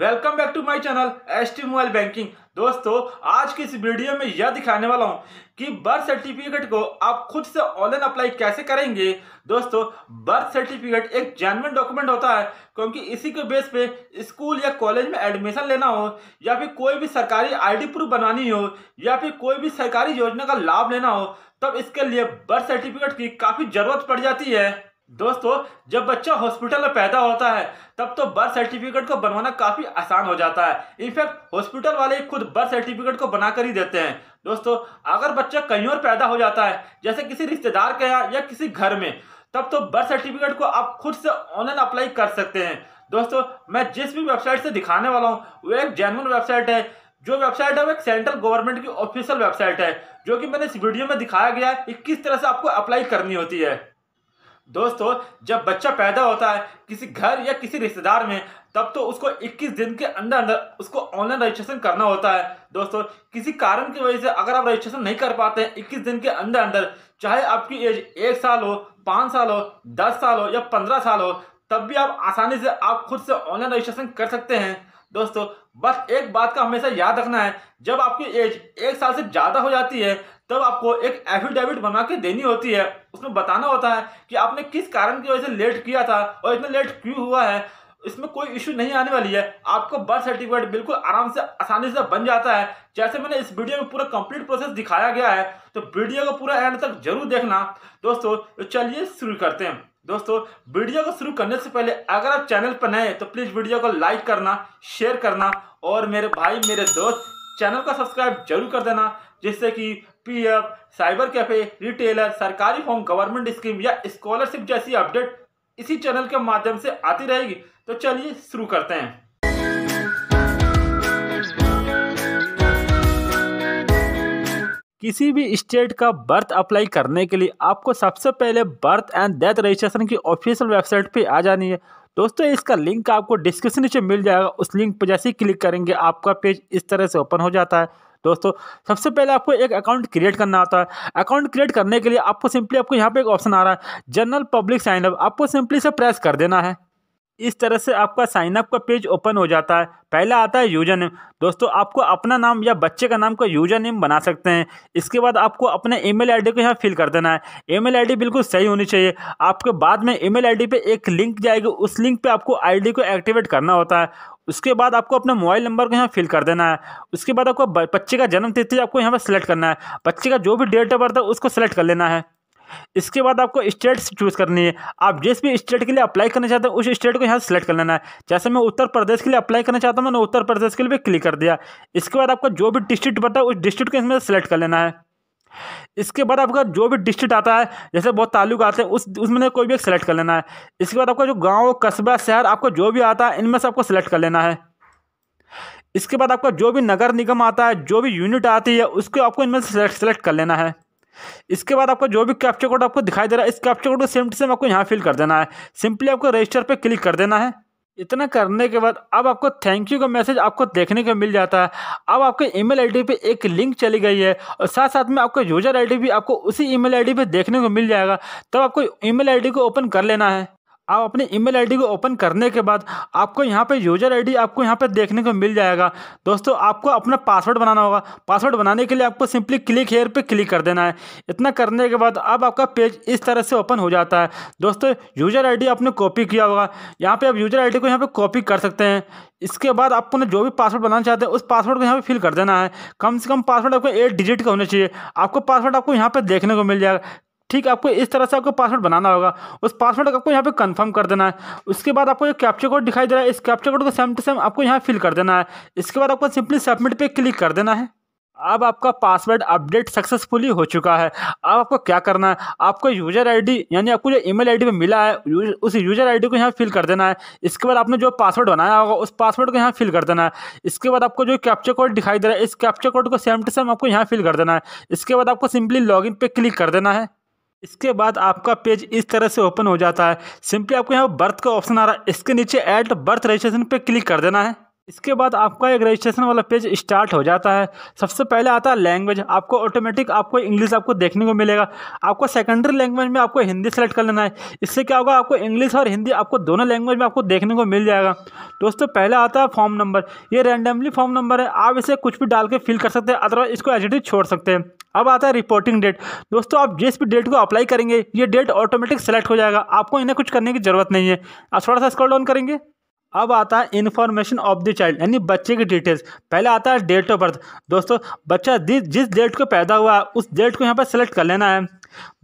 welcome back to my channel S T mobile banking दोस्तों आज की इस वीडियो में यह दिखाने वाला हूं कि बर्थ सर्टिफिकेट को आप खुद से ऑनलाइन अप्लाई कैसे करेंगे दोस्तों बर्थ सर्टिफिकेट एक जेनवन डॉक्यूमेंट होता है क्योंकि इसी के बेस पे स्कूल या कॉलेज में एडमिशन लेना हो या फिर कोई भी सरकारी आई प्रूफ बनानी हो या फिर कोई भी सरकारी योजना का लाभ लेना हो तब इसके लिए बर्थ सर्टिफिकेट की काफ़ी ज़रूरत पड़ जाती है दोस्तों जब बच्चा हॉस्पिटल में पैदा होता है तब तो बर्थ सर्टिफिकेट को बनवाना काफ़ी आसान हो जाता है इनफैक्ट हॉस्पिटल वाले खुद बर्थ सर्टिफिकेट को बनाकर ही देते हैं दोस्तों अगर बच्चा कहीं और पैदा हो जाता है जैसे किसी रिश्तेदार के यहाँ या किसी घर में तब तो बर्थ सर्टिफिकेट को आप खुद से ऑनलाइन अप्लाई कर सकते हैं दोस्तों मैं जिस भी वेबसाइट से दिखाने वाला हूँ वो एक जेनवन वेबसाइट है जो वेबसाइट है वो एक सेंट्रल गवर्नमेंट की ऑफिशियल वेबसाइट है जो कि मैंने इस वीडियो में दिखाया गया है कि किस तरह से आपको अप्लाई करनी होती है दोस्तों जब बच्चा पैदा होता है किसी घर या किसी रिश्तेदार में तब तो उसको 21 दिन के अंदर अंदर उसको ऑनलाइन रजिस्ट्रेशन करना होता है दोस्तों किसी कारण की वजह से अगर आप रजिस्ट्रेशन नहीं कर पाते हैं इक्कीस दिन के अंदर अंदर चाहे आपकी एज एक साल हो पाँच साल हो दस साल हो या पंद्रह साल हो तब भी आप आसानी से आप खुद से ऑनलाइन रजिस्ट्रेशन कर सकते हैं दोस्तों बस एक बात का हमेशा याद रखना है जब आपकी एज एक साल से ज़्यादा हो जाती है तब आपको एक एफिडेविट बना के देनी होती है उसमें बताना होता है कि आपने किस कारण की वजह से लेट किया था और इतना लेट क्यों हुआ है इसमें कोई इशू नहीं आने वाली है आपका बर्थ सर्टिफिकेट बिल्कुल आराम से आसानी से बन जाता है जैसे मैंने इस वीडियो में पूरा कंप्लीट प्रोसेस दिखाया गया है तो वीडियो को पूरा एंड तक जरूर देखना दोस्तों तो चलिए शुरू करते हैं दोस्तों वीडियो को शुरू करने से पहले अगर आप चैनल पर नए तो प्लीज़ वीडियो को लाइक करना शेयर करना और मेरे भाई मेरे दोस्त चैनल का सब्सक्राइब जरूर कर देना जिससे कि पीएफ साइबर कैफे रिटेलर सरकारी फॉर्म गवर्नमेंट स्कीम या स्कॉलरशिप जैसी अपडेट इसी चैनल के माध्यम से आती रहेगी तो चलिए शुरू करते हैं किसी भी स्टेट का बर्थ अप्लाई करने के लिए आपको सबसे पहले बर्थ एंड डेथ रजिस्ट्रेशन की ऑफिशियल वेबसाइट पे आ जानी है दोस्तों इसका लिंक आपको डिस्क्रिप्शन नीचे मिल जाएगा उस लिंक पर जैसे ही क्लिक करेंगे आपका पेज इस तरह से ओपन हो जाता है दोस्तों सबसे पहले आपको एक अकाउंट क्रिएट करना होता है अकाउंट क्रिएट करने के लिए आपको सिंपली आपको यहाँ पे एक ऑप्शन आ रहा है जनरल पब्लिक साइनअप आपको सिंपली से प्रेस कर देना है इस तरह से आपका साइनअप का पेज ओपन हो जाता है पहला आता है यूजर नेम दोस्तों आपको अपना नाम या बच्चे का नाम का यूजर नेम बना सकते हैं इसके बाद आपको अपने ईमेल आईडी को यहाँ फिल कर देना है ईमेल आईडी बिल्कुल सही होनी चाहिए आपके बाद में ईमेल आईडी पे एक लिंक जाएगी उस लिंक पे आपको आईडी को एक्टिवेट करना होता है उसके बाद आपको अपना मोबाइल नंबर को यहाँ फिल कर देना है उसके बाद आपको बच्चे का जन्म तिथि आपको यहाँ पर सिलेक्ट करना है बच्चे का जो भी डेट ऑफ बर्थ है उसको सिलेक्ट कर लेना है इसके बाद आपको स्टेट चूज़ करनी है आप जिस भी स्टेट के लिए अप्लाई करना चाहते हैं उस स्टेट को यहाँ सेलेक्ट कर लेना है जैसे मैं उत्तर प्रदेश के लिए अप्लाई करना चाहता हूँ मैंने उत्तर प्रदेश के लिए भी क्लिक कर दिया इसके बाद आपको जो भी डिस्ट्रिक्ट पड़ता है उस डिस्ट्रिक्ट को इसमें सेलेक्ट कर लेना है इसके बाद आपका जो भी डिस्ट्रिक्ट आता है जैसे बहुत ताल्लुक आते हैं उस उसमें कोई भी एक सेलेक्ट कर लेना है इसके बाद आपका जो गांव कस्बा शहर आपको जो भी आता है इनमें से आपको सेलेक्ट कर लेना है इसके बाद आपका जो भी नगर निगम आता है जो भी यूनिट आती है उसको आपको इनमें से सेलेक्ट कर लेना है इसके बाद आपका जो भी कैप्चर कोड आपको दिखाई दे रहा है इस कैप्चर कोड को सेम टू सेम आपको यहाँ फिल कर देना है सिंपली आपको रजिस्टर पर क्लिक कर देना है इतना करने के बाद अब आपको थैंक यू का मैसेज आपको देखने को मिल जाता है अब आपके ईमेल आईडी पे एक लिंक चली गई है और साथ साथ में आपका यूजर आईडी भी आपको उसी ईमेल आईडी पे देखने को मिल जाएगा तब तो आपको ईमेल आईडी को ओपन कर लेना है आप अपने ईमेल आईडी को ओपन करने के बाद आपको यहाँ पे यूजर आईडी आपको यहाँ पे देखने को मिल जाएगा दोस्तों आपको अपना पासवर्ड बनाना होगा पासवर्ड बनाने के लिए आपको सिंपली क्लिक हेयर पे क्लिक कर देना है इतना करने के बाद अब आपका पेज इस तरह से ओपन हो जाता है दोस्तों यूजर आई आपने कॉपी किया होगा यहाँ पर आप यूजर आई को यहाँ पर कॉपी कर सकते हैं इसके बाद आपको जो भी पासवर्ड बनाना चाहते हैं उस पासवर्ड को यहाँ पर फिल कर देना है कम से कम पासवर्ड आपको एट डिजिट का होना चाहिए आपको पासवर्ड आपको यहाँ पर देखने को मिल जाएगा ठीक है आपको इस तरह से आपको पासवर्ड बनाना होगा उस पासवर्ड को आपको यहाँ पे कंफर्म कर देना है उसके बाद आपको एक कैप्चर कोड दिखाई दे रहा है इस कैप्चर कोड को सेम टू सेम आपको यहाँ फिल कर देना है इसके बाद आपको सिंपली सबमिट पे क्लिक कर देना है अब आपका पासवर्ड अपडेट सक्सेसफुली हो चुका है अब आपको क्या करना है आपको यूजर आईडी यानी आपको जो ईमेल आईडी में मिला है उस यूजर आईडी को यहाँ फिल कर देना है इसके बाद आपने जो पासवर्ड बनाया होगा उस पासवर्ड को यहाँ फिल कर देना है इसके बाद आपको जो कैप्चर कोड दिखाई दे रहा है इस कैप्चर कोड को सेम टू सेम आपको यहाँ फिल कर देना है इसके बाद आपको सिंपली इन पे क्लिक कर देना है इसके बाद आपका पेज इस तरह से ओपन हो जाता है सिंपली आपको यहाँ बर्थ का ऑप्शन आ रहा है इसके नीचे एड बर्थ रजिस्ट्रेशन पर क्लिक कर देना है इसके बाद आपका एक रजिस्ट्रेशन वाला पेज स्टार्ट हो जाता है सबसे पहले आता है लैंग्वेज आपको ऑटोमेटिक आपको इंग्लिश आपको देखने को मिलेगा आपको सेकेंडरी लैंग्वेज में आपको हिंदी सेलेक्ट कर लेना है इससे क्या होगा आपको इंग्लिश और हिंदी आपको दोनों लैंग्वेज में आपको देखने को मिल जाएगा दोस्तों पहले आता है फॉर्म नंबर ये रैंडमली फॉर्म नंबर है आप इसे कुछ भी डाल के फिल कर सकते हैं अदरवाइज इसको एज छोड़ सकते हैं अब आता है रिपोर्टिंग डेट दोस्तों आप जिस भी डेट को अप्लाई करेंगे ये डेट ऑटोमेटिक सेलेक्ट हो जाएगा आपको इन्हें कुछ करने की ज़रूरत नहीं है आप थोड़ा सा स्क्रॉल डाउन करेंगे अब आता है इन्फॉर्मेशन ऑफ द चाइल्ड यानी बच्चे की डिटेल्स पहले आता है डेट ऑफ बर्थ दोस्तों बच्चा जिस डेट को पैदा हुआ है उस डेट को यहाँ पर सेलेक्ट कर लेना है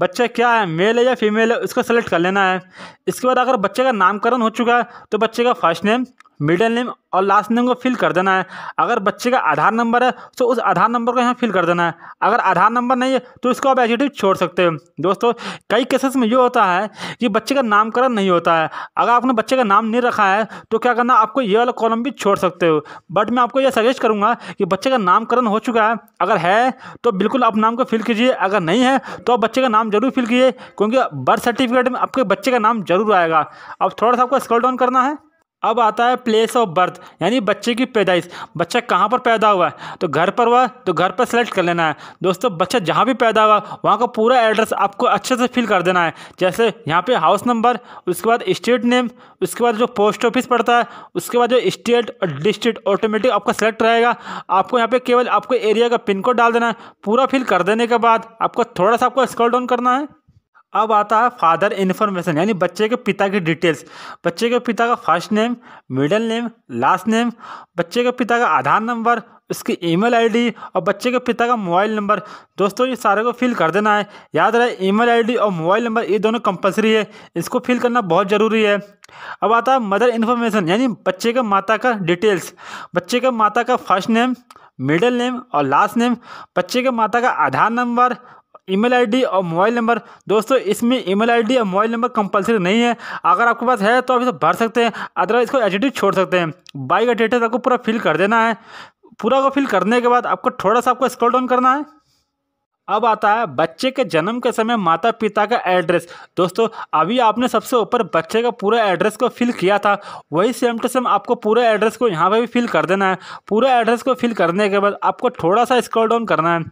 बच्चा क्या है मेल है या फीमेल है इसको सेलेक्ट कर लेना है इसके बाद अगर बच्चे का नामकरण हो चुका है तो बच्चे का फर्स्ट नेम मिडिल नेम और लास्ट नेम को फिल कर देना है अगर बच्चे का आधार नंबर है तो उस आधार नंबर को यहाँ फिल कर देना है अगर आधार नंबर नहीं है तो इसको आप एजिटिव छोड़ सकते हैं दोस्तों कई केसेस में ये होता है कि बच्चे का नामकरण नहीं होता है अगर आपने बच्चे का नाम नहीं रखा है तो क्या करना आपको ये वाला कॉलम भी छोड़ सकते हो बट मैं आपको यह सजेस्ट करूँगा कि बच्चे का नामकरण हो चुका है अगर है तो बिल्कुल आप नाम को फिल कीजिए अगर नहीं है तो आप बच्चे का नाम जरूर फिल कीजिए क्योंकि बर्थ सर्टिफिकेट में आपके बच्चे का नाम जरूर आएगा अब थोड़ा सा आपको स्क्रॉल डाउन करना है अब आता है प्लेस ऑफ बर्थ यानी बच्चे की पैदाइश बच्चा कहाँ पर पैदा हुआ है तो घर पर हुआ तो घर पर सेलेक्ट कर लेना है दोस्तों बच्चा जहाँ भी पैदा हुआ वहाँ का पूरा एड्रेस आपको अच्छे से फिल कर देना है जैसे यहाँ पे हाउस नंबर उसके बाद स्टेट नेम उसके बाद जो पोस्ट ऑफिस पड़ता है उसके बाद जो स्टेट और डिस्ट्रिक्ट ऑटोमेटिक आपका सेलेक्ट रहेगा आपको यहाँ पर केवल आपको एरिया का पिन कोड डाल देना है पूरा फिल कर देने के बाद आपको थोड़ा सा आपको स्क्रॉल डाउन करना है अब आता है फादर इन्फॉर्मेशन यानी बच्चे के पिता की डिटेल्स बच्चे के पिता का first name middle name last name बच्चे के पिता का आधार नंबर उसकी ईमेल आईडी और बच्चे के पिता का मोबाइल नंबर दोस्तों ये सारे को फिल कर देना है याद रहे ईमेल आईडी और मोबाइल नंबर ये दोनों कंपलसरी है इसको फिल करना बहुत ज़रूरी है अब आता है मदर इन्फॉर्मेशन यानी बच्चे के माता का डिटेल्स बच्चे के माता का फर्स्ट नेम मिडिल नेम और लास्ट नेम बच्चे के माता का आधार नंबर ईमेल आईडी और मोबाइल नंबर दोस्तों इसमें ईमेल आईडी और मोबाइल नंबर कंपलसरी नहीं है अगर आपके पास है तो आप इसे भर सकते हैं अदरवाइज इसको एजिटिव छोड़ सकते हैं बाई का डेटा तो आपको पूरा फिल कर देना है पूरा को फिल करने के बाद आपको थोड़ा सा आपको स्क्रॉल डाउन करना है अब आता है बच्चे के जन्म के समय माता पिता का एड्रेस दोस्तों अभी आपने सबसे ऊपर बच्चे का पूरा एड्रेस को फिल किया था वही सेम टू सेम आपको पूरे एड्रेस को यहाँ पे भी फिल कर देना है पूरा एड्रेस को फिल करने के बाद आपको थोड़ा सा स्क्रॉल डाउन करना है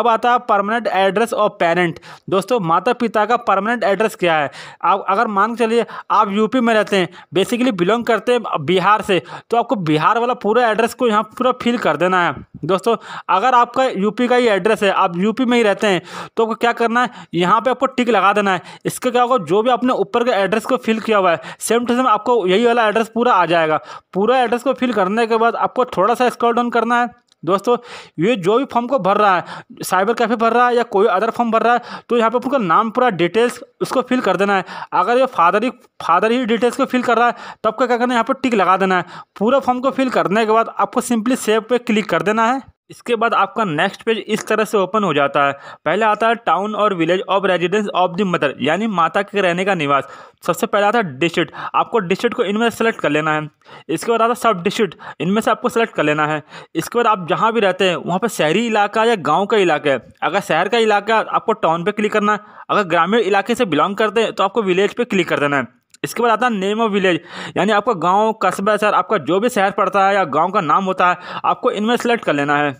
अब आता है परमानेंट एड्रेस और पेरेंट दोस्तों माता पिता का परमानेंट एड्रेस क्या है आप अगर मान के चलिए आप यूपी में रहते हैं बेसिकली बिलोंग करते हैं बिहार से तो आपको बिहार वाला पूरा एड्रेस को यहाँ पूरा फिल कर देना है दोस्तों अगर आपका यूपी का ही एड्रेस है आप यूपी यूपी में ही रहते हैं तो आपको क्या करना है यहाँ पर आपको टिक लगा देना है इसका क्या होगा जो भी आपने ऊपर के एड्रेस को फिल किया हुआ है सेम टू सेम आपको यही वाला एड्रेस पूरा आ जाएगा पूरा एड्रेस को फिल करने के बाद आपको थोड़ा सा स्क्रॉल डाउन करना है दोस्तों ये जो भी फॉर्म को भर रहा है साइबर कैफे भर रहा है या कोई अदर फॉर्म भर रहा है तो यहाँ पे उनका नाम पूरा डिटेल्स उसको फिल कर देना है अगर ये फादर ही फादर ही डिटेल्स को फिल कर रहा है तो आपका क्या करना है यहाँ पर टिक लगा देना है पूरा फॉर्म को फिल करने के बाद आपको सिंपली सेव पे क्लिक कर देना है इसके बाद आपका नेक्स्ट पेज इस तरह से ओपन हो जाता है पहले आता है टाउन और village of residence of the mother यानी माता के रहने का निवास सबसे पहले आता है डिस्ट्रिक्ट आपको डिस्ट्रिक्ट को इनमें सेलेक्ट कर लेना है इसके बाद आता है सब डिस्ट्रिक्ट इनमें से आपको सेलेक्ट कर लेना है इसके बाद आप जहाँ भी रहते हैं वहाँ पर शहरी इलाका या गाँव का इलाका है अगर शहर का इलाका है आपको टाउन पर क्लिक करना है अगर ग्रामीण इलाके से बिलोंग करते हैं तो आपको विलेज पर क्लिक कर देना है इसके बाद आता है नेम ऑफ विलेज यानी आपका गांव कस्बा शहर आपका जो भी शहर पड़ता है या गांव का नाम होता है आपको इनमें सेलेक्ट कर लेना है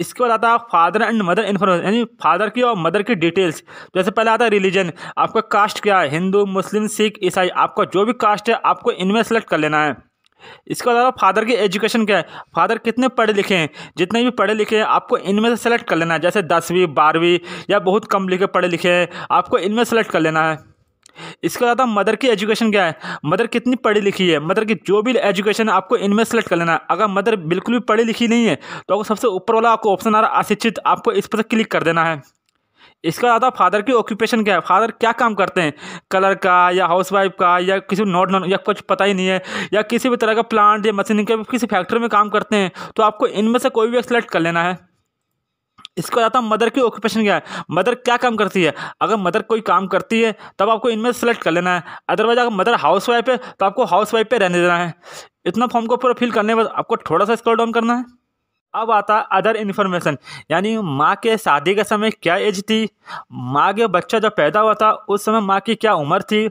इसके बाद आता है फादर एंड मदर इन्फॉर्मेशन यानी फादर की और मदर की डिटेल्स तो जैसे पहले आता है रिलीजन आपका कास्ट क्या है हिंदू मुस्लिम सिख ईसाई आपका जो भी कास्ट है आपको इनमें सेलेक्ट कर लेना है इसके अलावा फादर की एजुकेशन क्या है फादर कितने पढ़े लिखे हैं जितने भी पढ़े लिखे हैं आपको इनमें से सेलेक्ट कर लेना है जैसे दसवीं बारहवीं या बहुत कम लिखे पढ़े लिखे हैं आपको इनमें सेलेक्ट कर लेना है इसके अलावा मदर की एजुकेशन क्या है मदर कितनी पढ़ी लिखी है मदर की जो भी एजुकेशन है आपको इनमें सेलेक्ट कर लेना है अगर मदर बिल्कुल भी पढ़ी लिखी नहीं है तो आपको सबसे ऊपर वाला आपको ऑप्शन आ रहा है अशिक्षित आपको इस पर क्लिक कर देना है इसके अलावा फादर की ऑक्यूपेशन क्या है फादर क्या काम करते हैं कलर का या हाउस वाइफ का या किसी नोट नॉन या कुछ पता ही नहीं है या किसी भी तरह का प्लांट या मशीन किसी फैक्ट्री में काम करते हैं तो आपको इनमें से कोई भी सेलेक्ट कर लेना है जाता आता तो मदर की ऑक्यूपेशन क्या है मदर क्या काम करती है अगर मदर कोई काम करती है तब आपको इनमें सेलेक्ट कर लेना है अदरवाइज अगर मदर हाउस वाइफ है तो आपको हाउस वाइफ पर रहने देना है इतना फॉर्म को पूरा फिल करने के बाद आपको थोड़ा सा स्क्रॉल डाउन करना है अब आता अदर इन्फॉर्मेशन यानी माँ के शादी के समय क्या एज थी माँ के बच्चा जब पैदा हुआ था उस समय माँ की क्या उम्र थी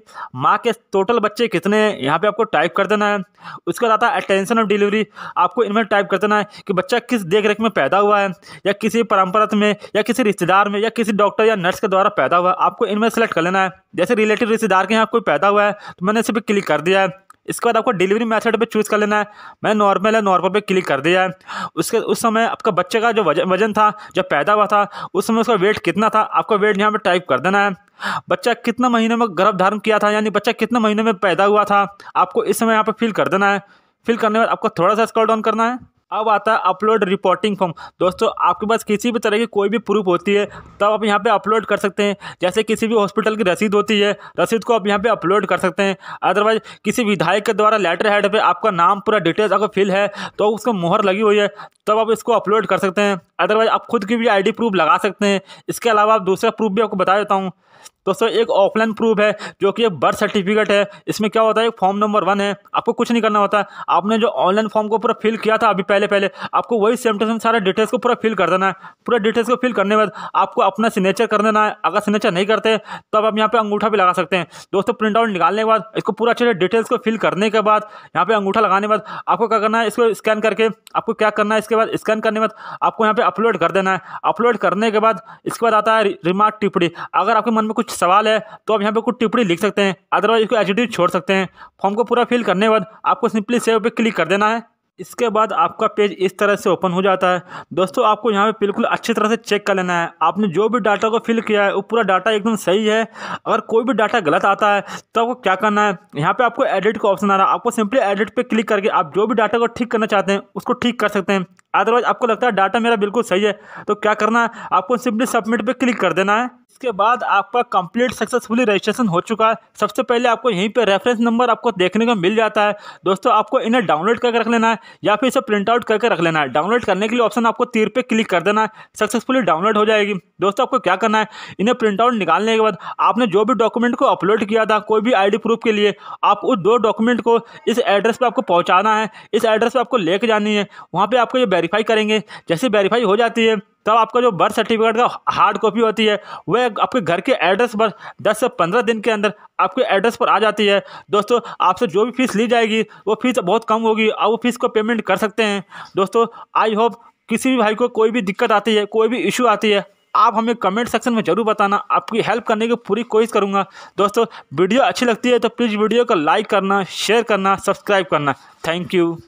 माँ के टोटल बच्चे कितने हैं यहाँ पे आपको टाइप कर देना है उसके बाद आता है अटेंशन ऑफ डिलीवरी आपको इनमें टाइप कर देना है कि बच्चा किस देख रेख में पैदा हुआ है या किसी परम्परा में या किसी रिश्तेदार में या किसी डॉक्टर या नर्स के द्वारा पैदा हुआ आपको इनमें सेलेक्ट कर लेना है जैसे रिलेटिव रिश्तेदार के यहाँ कोई पैदा हुआ है तो मैंने इसे पर क्लिक कर दिया है इसके बाद आपको डिलीवरी मैथड पे चूज़ कर लेना है मैंने नॉर्मल है नॉर्मल पे क्लिक कर दिया है उसके उस समय आपका बच्चे का जो वजन वजन था जब पैदा हुआ था उस समय उसका वेट कितना था आपको वेट यहाँ पर टाइप कर देना है बच्चा कितना महीने में गर्भ धारण किया था यानी बच्चा कितना महीने में पैदा हुआ था आपको इस समय यहाँ पर फिल कर देना है फिल करने के बाद आपको थोड़ा सा स्क्रॉल डाउन करना है अब आता है अपलोड रिपोर्टिंग फॉर्म दोस्तों आपके पास किसी भी तरह की कोई भी प्रूफ होती है तब आप यहाँ पे अपलोड कर सकते हैं जैसे किसी भी हॉस्पिटल की रसीद होती है रसीद को आप यहाँ पे अपलोड कर सकते हैं अदरवाइज किसी विधायक के द्वारा लेटर हेड पे आपका नाम पूरा डिटेल्स अगर फिल है तो उसको मोहर लगी हुई है तब आप इसको अपलोड कर सकते हैं अदरवाइज आप खुद की भी आई प्रूफ लगा सकते हैं इसके अलावा आप दूसरा प्रूफ भी आपको बता देता हूँ दोस्तों एक ऑफलाइन प्रूफ है जो कि एक बर्थ सर्टिफिकेट है इसमें क्या होता है फॉर्म नंबर वन है आपको कुछ नहीं करना होता आपने जो ऑनलाइन फॉर्म को पूरा फिल किया था अभी पहले पहले आपको वही सेम टू सेम सारे डिटेल्स को पूरा फिल कर देना है पूरा डिटेल्स को फिल करने के बाद आपको अपना सिग्नेचर कर देना है अगर सिग्नेचर नहीं करते तब आप यहाँ पर अंगूठा भी लगा सकते हैं दोस्तों प्रिंट आउट निकालने के बाद इसको पूरा अच्छे से डिटेल्स को फिल करने के बाद यहाँ पर अंगूठा लगाने के बाद आपको क्या करना है इसको स्कैन करके आपको क्या करना है इसके बाद स्कैन करने के बाद आपको यहाँ पर अपलोड कर देना है अपलोड करने के बाद इसके बाद आता है रिमार्क टिप्पणी अगर आपके मन में कुछ सवाल है तो आप यहाँ पे कुछ टिप्पणी लिख सकते हैं अदरवाइज इसको एजिटिव छोड़ सकते हैं फॉर्म को पूरा फिल करने के बाद आपको सिंपली सेव पे क्लिक कर देना है इसके बाद आपका पेज इस तरह से ओपन हो जाता है दोस्तों आपको यहाँ पे बिल्कुल अच्छी तरह से चेक कर लेना है आपने जो भी डाटा को फिल किया है वो पूरा डाटा एकदम सही है अगर कोई भी डाटा गलत आता है तो आपको क्या करना है यहाँ पे आपको एडिट का ऑप्शन आ रहा है आपको सिंपली एडिट पे क्लिक करके आप जो भी डाटा को ठीक करना चाहते हैं उसको ठीक कर सकते हैं अदरवाइज आपको लगता है डाटा मेरा बिल्कुल सही है तो क्या करना है आपको सिंपली सबमिट पर क्लिक कर देना है इसके बाद आपका कंप्लीट सक्सेसफुली रजिस्ट्रेशन हो चुका है सबसे पहले आपको यहीं पे रेफरेंस नंबर आपको देखने को मिल जाता है दोस्तों आपको इन्हें डाउनलोड करके रख लेना है या फिर इसे प्रिंट आउट करके रख लेना है डाउनलोड करने के लिए ऑप्शन आपको तीर पे क्लिक कर देना है सक्सेसफुली डाउनलोड हो जाएगी दोस्तों आपको क्या करना है इन्हें प्रिंट आउट निकालने के बाद आपने जो भी डॉक्यूमेंट को अपलोड किया था कोई भी आई प्रूफ के लिए आप उस दो डॉक्यूमेंट को इस एड्रेस पर आपको पहुँचाना है इस एड्रेस पर आपको लेके जानी है वहाँ पर आपको ये वेरीफाई करेंगे जैसे वेरीफाई हो जाती है तब आपका जो बर्थ सर्टिफिकेट का हार्ड कॉपी होती है वह आपके घर के एड्रेस पर दस से पंद्रह दिन के अंदर आपके एड्रेस पर आ जाती है दोस्तों आपसे जो भी फीस ली जाएगी वो फीस बहुत कम होगी आप वो फीस को पेमेंट कर सकते हैं दोस्तों आई होप किसी भी भाई को कोई भी दिक्कत आती है कोई भी इशू आती है आप हमें कमेंट सेक्शन में ज़रूर बताना आपकी हेल्प करने की पूरी कोशिश करूँगा दोस्तों वीडियो अच्छी लगती है तो प्लीज़ वीडियो को लाइक करना शेयर करना सब्सक्राइब करना थैंक यू